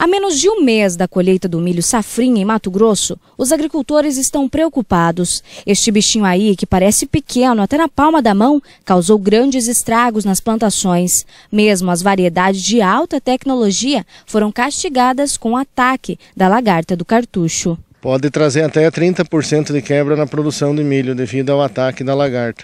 A menos de um mês da colheita do milho safrinha em Mato Grosso, os agricultores estão preocupados. Este bichinho aí, que parece pequeno até na palma da mão, causou grandes estragos nas plantações. Mesmo as variedades de alta tecnologia foram castigadas com o ataque da lagarta do cartucho. Pode trazer até 30% de quebra na produção de milho devido ao ataque da lagarta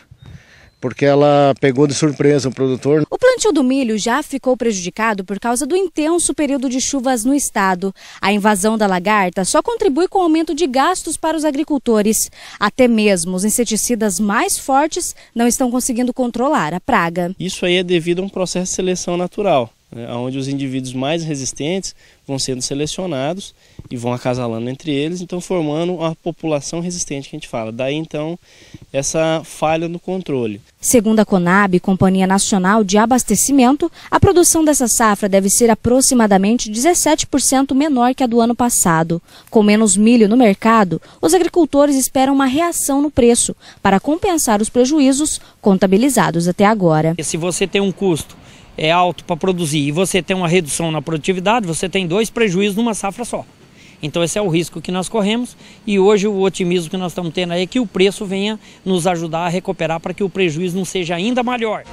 porque ela pegou de surpresa o produtor. O plantio do milho já ficou prejudicado por causa do intenso período de chuvas no estado. A invasão da lagarta só contribui com o aumento de gastos para os agricultores. Até mesmo os inseticidas mais fortes não estão conseguindo controlar a praga. Isso aí é devido a um processo de seleção natural. Né, onde os indivíduos mais resistentes vão sendo selecionados e vão acasalando entre eles, então formando a população resistente que a gente fala. Daí então essa falha no controle. Segundo a Conab, Companhia Nacional de Abastecimento, a produção dessa safra deve ser aproximadamente 17% menor que a do ano passado. Com menos milho no mercado, os agricultores esperam uma reação no preço para compensar os prejuízos contabilizados até agora. Se você tem um custo é alto para produzir e você tem uma redução na produtividade, você tem dois prejuízos numa safra só. Então esse é o risco que nós corremos e hoje o otimismo que nós estamos tendo aí é que o preço venha nos ajudar a recuperar para que o prejuízo não seja ainda maior.